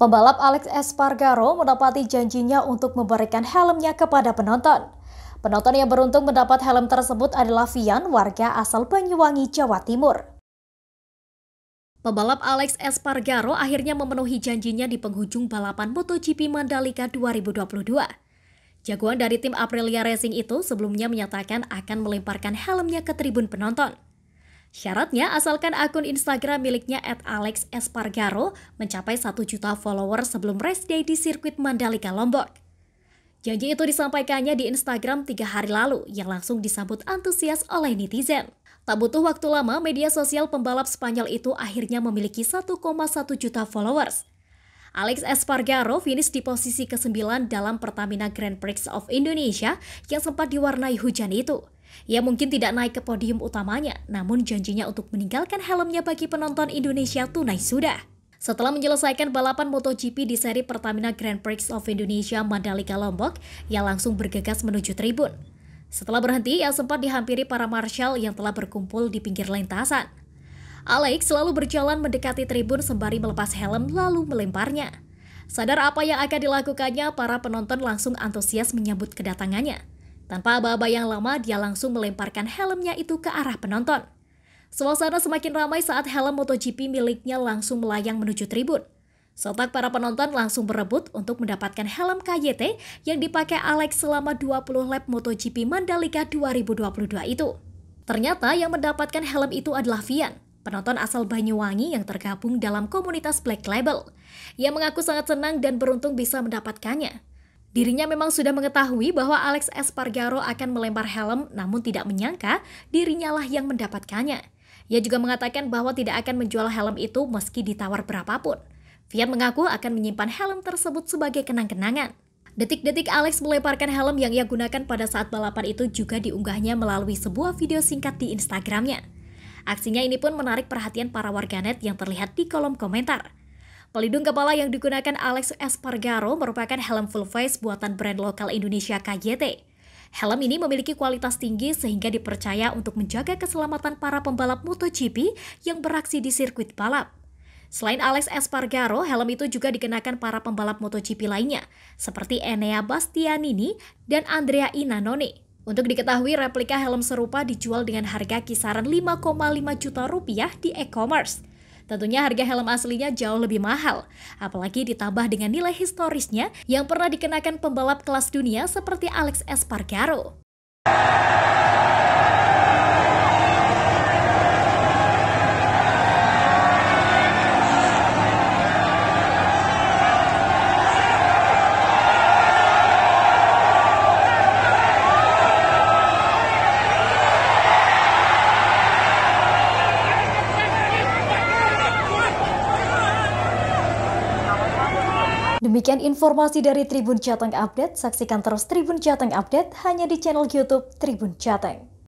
Pembalap Alex Espargaro mendapati janjinya untuk memberikan helmnya kepada penonton. Penonton yang beruntung mendapat helm tersebut adalah Vian, warga asal Banyuwangi, Jawa Timur. Pembalap Alex Espargaro akhirnya memenuhi janjinya di penghujung balapan MotoGP Mandalika 2022. Jagoan dari tim Aprilia Racing itu sebelumnya menyatakan akan melemparkan helmnya ke tribun penonton. Syaratnya asalkan akun Instagram miliknya at mencapai 1 juta follower sebelum race day di sirkuit Mandalika Lombok. Janji itu disampaikannya di Instagram tiga hari lalu yang langsung disambut antusias oleh netizen. Tak butuh waktu lama, media sosial pembalap Spanyol itu akhirnya memiliki 1,1 juta followers. Alex Espargaro finish di posisi ke-9 dalam Pertamina Grand Prix of Indonesia yang sempat diwarnai hujan itu. Ia mungkin tidak naik ke podium utamanya, namun janjinya untuk meninggalkan helmnya bagi penonton Indonesia tunai sudah. Setelah menyelesaikan balapan MotoGP di seri Pertamina Grand Prix of Indonesia Mandalika Lombok, ia langsung bergegas menuju tribun. Setelah berhenti, ia sempat dihampiri para marshal yang telah berkumpul di pinggir lintasan. Alex selalu berjalan mendekati tribun sembari melepas helm lalu melemparnya. Sadar apa yang akan dilakukannya, para penonton langsung antusias menyambut kedatangannya. Tanpa aba-aba yang lama, dia langsung melemparkan helmnya itu ke arah penonton. Suasana semakin ramai saat helm MotoGP miliknya langsung melayang menuju tribun. Sontak para penonton langsung berebut untuk mendapatkan helm KYT yang dipakai Alex selama 20 lap MotoGP Mandalika 2022 itu. Ternyata yang mendapatkan helm itu adalah Vian, penonton asal Banyuwangi yang tergabung dalam komunitas Black Label. Ia mengaku sangat senang dan beruntung bisa mendapatkannya. Dirinya memang sudah mengetahui bahwa Alex Espargaro akan melempar helm, namun tidak menyangka dirinya lah yang mendapatkannya. Ia juga mengatakan bahwa tidak akan menjual helm itu meski ditawar berapapun. Fiat mengaku akan menyimpan helm tersebut sebagai kenang-kenangan. Detik-detik Alex melemparkan helm yang ia gunakan pada saat balapan itu juga diunggahnya melalui sebuah video singkat di Instagramnya. Aksinya ini pun menarik perhatian para warganet yang terlihat di kolom komentar. Pelindung kepala yang digunakan Alex Espargaro merupakan helm full face buatan brand lokal Indonesia KJT. Helm ini memiliki kualitas tinggi sehingga dipercaya untuk menjaga keselamatan para pembalap MotoGP yang beraksi di sirkuit balap. Selain Alex Espargaro, helm itu juga dikenakan para pembalap MotoGP lainnya, seperti Enea Bastianini dan Andrea Inanone. Untuk diketahui, replika helm serupa dijual dengan harga kisaran 5,5 juta rupiah di e-commerce. Tentunya harga helm aslinya jauh lebih mahal, apalagi ditambah dengan nilai historisnya yang pernah dikenakan pembalap kelas dunia seperti Alex Espargaro. Demikian informasi dari Tribun Jateng Update. Saksikan terus Tribun Jateng Update hanya di channel YouTube Tribun Jateng.